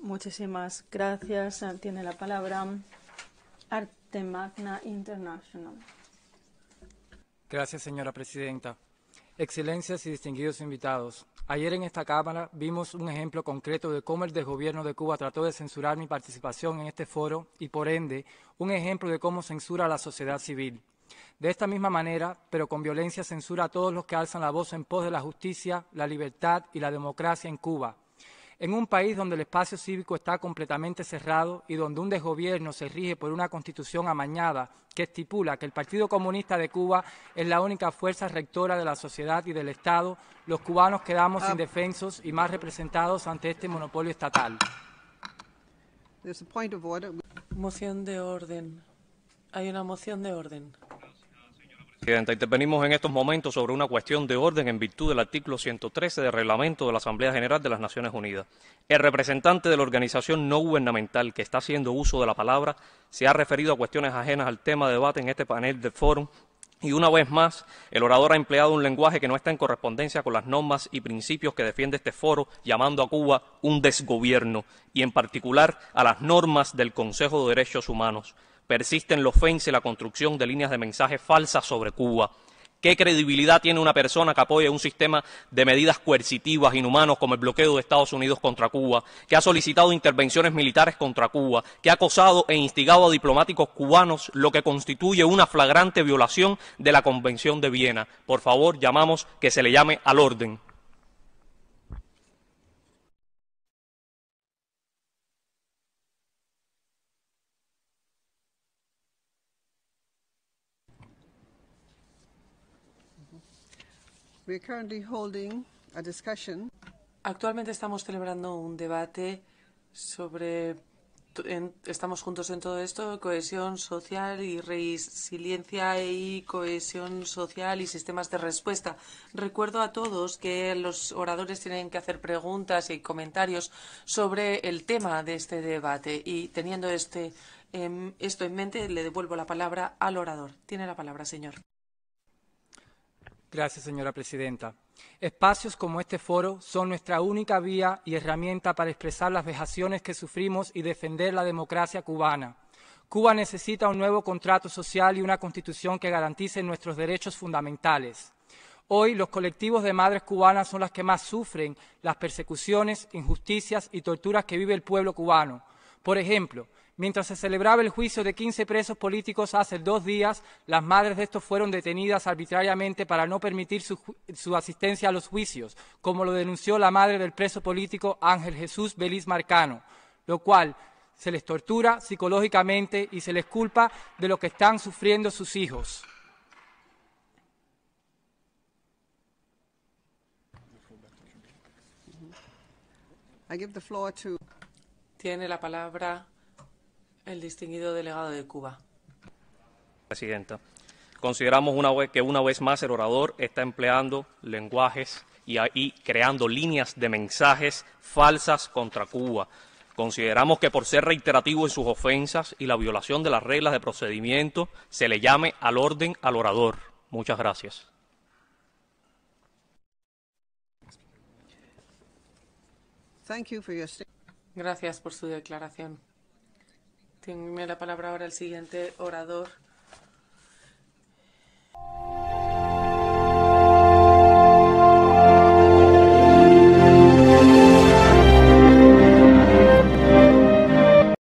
Muchísimas, gracias. Tiene la palabra Artemagna International. Gracias, señora presidenta. Excelencias y distinguidos invitados. Ayer en esta Cámara vimos un ejemplo concreto de cómo el desgobierno de Cuba trató de censurar mi participación en este foro y, por ende, un ejemplo de cómo censura a la sociedad civil. De esta misma manera, pero con violencia, censura a todos los que alzan la voz en pos de la justicia, la libertad y la democracia en Cuba, en un país donde el espacio cívico está completamente cerrado y donde un desgobierno se rige por una constitución amañada que estipula que el Partido Comunista de Cuba es la única fuerza rectora de la sociedad y del Estado, los cubanos quedamos ah. indefensos y más representados ante este monopolio estatal. Hay una moción de orden. Presidenta, intervenimos en estos momentos sobre una cuestión de orden en virtud del artículo 113 del reglamento de la Asamblea General de las Naciones Unidas. El representante de la organización no gubernamental que está haciendo uso de la palabra se ha referido a cuestiones ajenas al tema de debate en este panel de foro y una vez más, el orador ha empleado un lenguaje que no está en correspondencia con las normas y principios que defiende este foro, llamando a Cuba un desgobierno y en particular a las normas del Consejo de Derechos Humanos persisten los fens y la construcción de líneas de mensajes falsas sobre Cuba. ¿Qué credibilidad tiene una persona que apoya un sistema de medidas coercitivas inhumanos como el bloqueo de Estados Unidos contra Cuba, que ha solicitado intervenciones militares contra Cuba, que ha acosado e instigado a diplomáticos cubanos, lo que constituye una flagrante violación de la Convención de Viena? Por favor, llamamos que se le llame al orden. Actualmente estamos celebrando un debate sobre estamos juntos en todo esto, cohesión social y resiliencia y cohesión social y sistemas de respuesta. Recuerdo a todos que los oradores tienen que hacer preguntas y comentarios sobre el tema de este debate y teniendo este, em, esto en mente le devuelvo la palabra al orador. Tiene la palabra, señor. Gracias, señora presidenta. Espacios como este foro son nuestra única vía y herramienta para expresar las vejaciones que sufrimos y defender la democracia cubana. Cuba necesita un nuevo contrato social y una constitución que garantice nuestros derechos fundamentales. Hoy los colectivos de madres cubanas son las que más sufren las persecuciones, injusticias y torturas que vive el pueblo cubano. Por ejemplo, Mientras se celebraba el juicio de 15 presos políticos hace dos días, las madres de estos fueron detenidas arbitrariamente para no permitir su, asistencia a los juicios, como lo denunció la madre del preso político Ángel Jesús Beliz Marcano, lo cual se les tortura psicológicamente y se les culpa de lo que están sufriendo sus hijos. Tiene la palabra el distinguido delegado de Cuba. Presidenta, consideramos una que una vez más el orador está empleando lenguajes y, y creando líneas de mensajes falsas contra Cuba. Consideramos que por ser reiterativo en sus ofensas y la violación de las reglas de procedimiento, se le llame al orden al orador. Muchas gracias. Gracias por su declaración. Tiene la palabra ahora el siguiente orador.